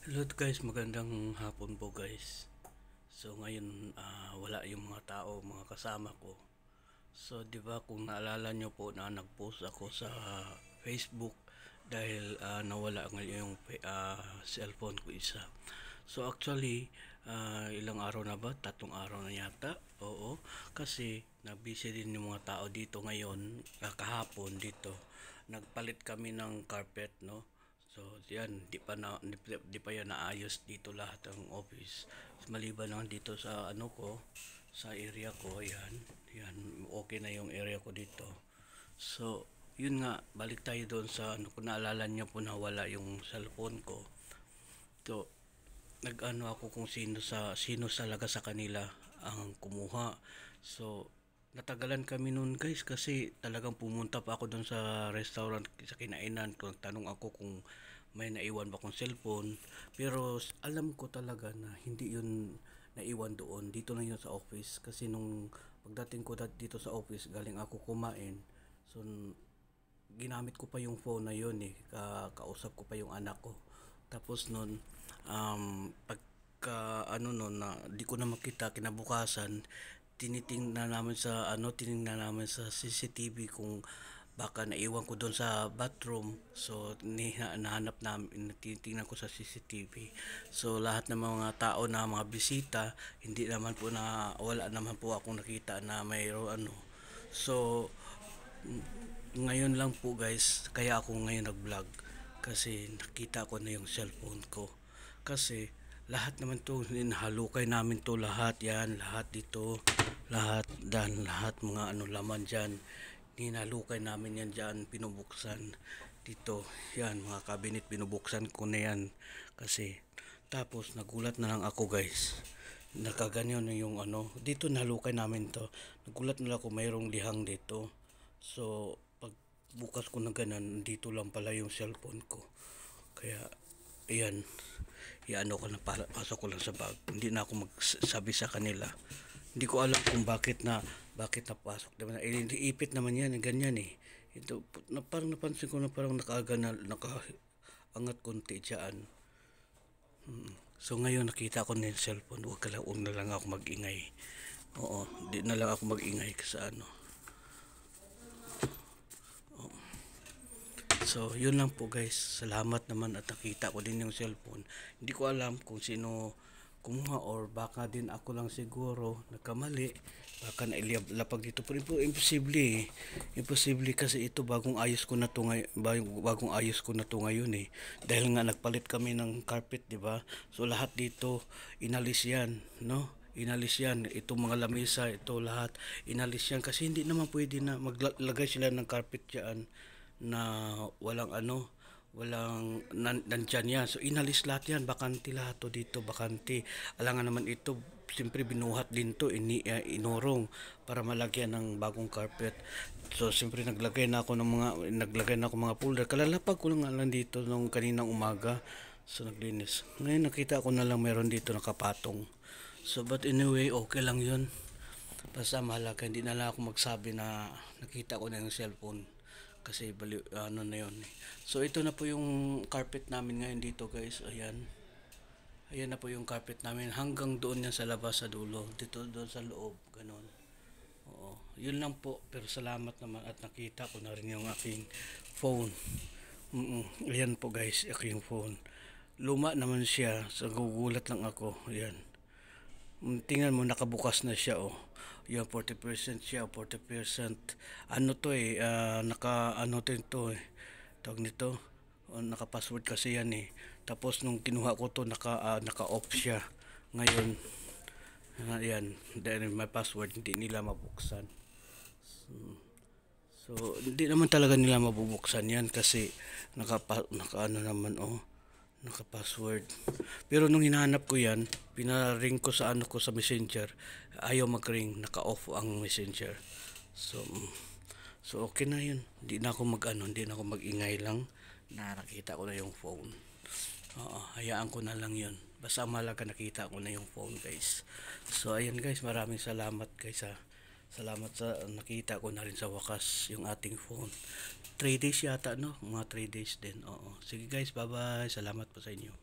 Hello guys, magandang hapon po guys. So ngayon uh, wala yung mga tao, mga kasama ko. So 'di ba kung naalala nyo po na nagpost ako sa Facebook dahil uh, nawala ngayon yung uh, cellphone ko isa. So actually uh, ilang araw na ba? Tatlong araw na yata. Oo, kasi nabbusy din yung mga tao dito ngayon uh, kahapon dito. Nagpalit kami ng carpet no So, yan, di pa, na, di, di pa yan naayos dito lahat ng office. Maliban lang dito sa ano ko, sa area ko, yan. Yan, okay na yung area ko dito. So, yun nga, balik tayo doon sa ano ko naalala niyo po na wala yung cellphone ko. So, nag-ano ako kung sino sa sino sa talaga sa kanila ang kumuha. So, Natagalan kami noon guys kasi talagang pumunta pa ako doon sa restaurant sa kinainan. Kung tanong ako kung may naiwan ba kong cellphone. Pero alam ko talaga na hindi yun naiwan doon. Dito na yun sa office. Kasi nung pagdating ko dito sa office, galing ako kumain. So ginamit ko pa yung phone na yun eh. Ka kausap ko pa yung anak ko. Tapos noon, um, pag ka ano no na di ko na makita kinabukasan tinitingnan namin sa ano tinitingnan namin sa CCTV kung baka naiwan ko doon sa bathroom so nahanap namin tinitingnan ko sa CCTV so lahat ng mga tao na mga bisita hindi naman po na wala naman po akong nakita na mayro ano so ngayon lang po guys kaya ako ngayon nag vlog kasi nakita ko na yung cellphone ko kasi lahat naman to ninhalukay namin to lahat yan lahat dito lahat dan lahat mga ano laman dyan ninalukay namin yan dyan pinubuksan dito yan mga cabinet binubuksan ko na yan kasi tapos nagulat na lang ako guys nakaganyan yung ano dito nalukay namin to nagulat na lang ako mayroong lihang dito so pag bukas ko na ganan dito lang pala yung cellphone ko kaya ayan iano ko na para pasok ko lang sa bag hindi na ako magsabi sa kanila hindi ko alam kung bakit na bakit na pasok. diba eh, na ipit naman yan ganyan eh ito na, parang napansin ko na parang nakaaga na nakaangat konti diyan mm. so ngayon nakita ko na yung cellphone wag ka lang, na lang ako magingay oo hindi na lang ako magingay sa ano So, yun lang po guys. Salamat naman at nakita ko din yung cellphone. Hindi ko alam kung sino kumuha or baka din ako lang siguro nagkamali. Baka nailapag dito. Pero po, imposible eh. Imposible kasi ito bagong ayos ko na to ngayon. Bagong, ayos ko na to ngayon eh. Dahil nga nagpalit kami ng carpet, di ba? So, lahat dito inalis yan, no? inalis yan itong mga lamesa ito lahat inalis yan kasi hindi naman pwede na maglagay sila ng carpet diyan na walang ano, walang nan, nandyan yan. So inalis lahat yan, bakanti lahat to dito, bakanti. Alangan naman ito, siyempre binuhat din to, ini, uh, inorong para malagyan ng bagong carpet. So siyempre naglagay na ako ng mga, naglagay na ako mga folder. Kalalapag ko lang lang dito nung kaninang umaga. So naglinis. Ngayon nakita ko na lang meron dito nakapatong. So but anyway, okay lang yun. Basta mahalaga, hindi na lang ako magsabi na nakita ko na yung cellphone kasi bali, ano na yun eh. so ito na po yung carpet namin ngayon dito guys ayan ayan na po yung carpet namin hanggang doon yan sa labas sa dulo dito doon sa loob ganun oo yun lang po pero salamat naman at nakita ko na rin yung aking phone mm -mm. ayan po guys aking phone luma naman siya sa gugulat lang ako ayan Mm, tingnan mo nakabukas na siya oh yung 40% siya 40% ano to eh uh, naka ano din to eh tawag nito oh, naka password kasi yan eh tapos nung kinuha ko to naka uh, ah, naka off siya ngayon uh, yan dahil may password hindi nila mabuksan so, so hindi naman talaga nila mabubuksan yan kasi naka naka ano naman oh naka-password. Pero nung hinahanap ko yan, pinaring ko sa ano ko sa messenger, ayaw mag-ring, naka-off ang messenger. So, mm, so okay na yun. Hindi na ako mag-ano, hindi na ako mag-ingay lang na nakita ko na yung phone. Oo, hayaan ko na lang yun. Basta malaga nakita ko na yung phone guys. So, ayan guys, maraming salamat guys ha. Salamat sa nakita ko na rin sa wakas yung ating phone. 3 days yata no, mga 3 days din. Oo. Sige guys, bye-bye. Salamat po sa inyo.